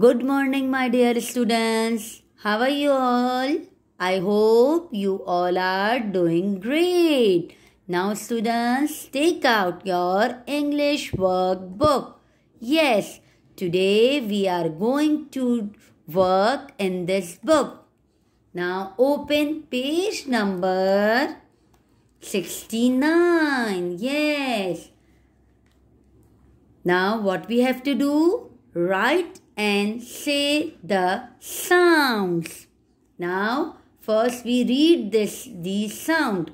Good morning, my dear students. How are you all? I hope you all are doing great. Now, students, take out your English workbook. Yes, today we are going to work in this book. Now, open page number 69. Yes. Now, what we have to do? Write and say the sounds. Now, first we read this these sound.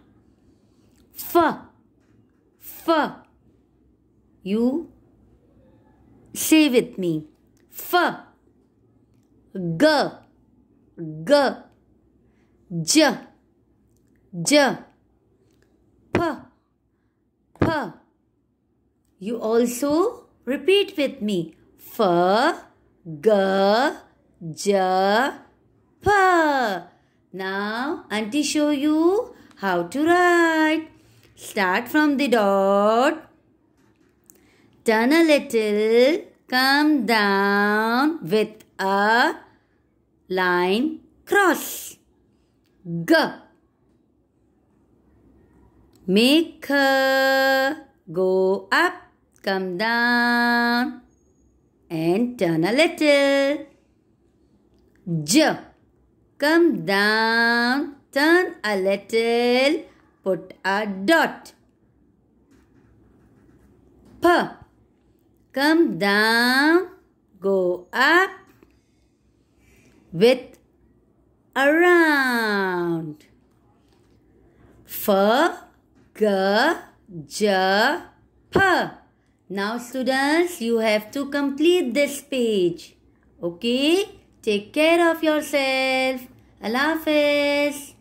F, f. You say with me. F, g, g, j, j, p, p. You also repeat with me. F, G, J, P. Now, auntie show you how to write. Start from the dot. Turn a little. Come down with a line cross. G. Make her go up, come down and turn a little. J. Come down, turn a little, put a dot. P. Come down, go up with around. F, G, J, P. Now students, you have to complete this page. Okay? Take care of yourself. Allah Hafiz.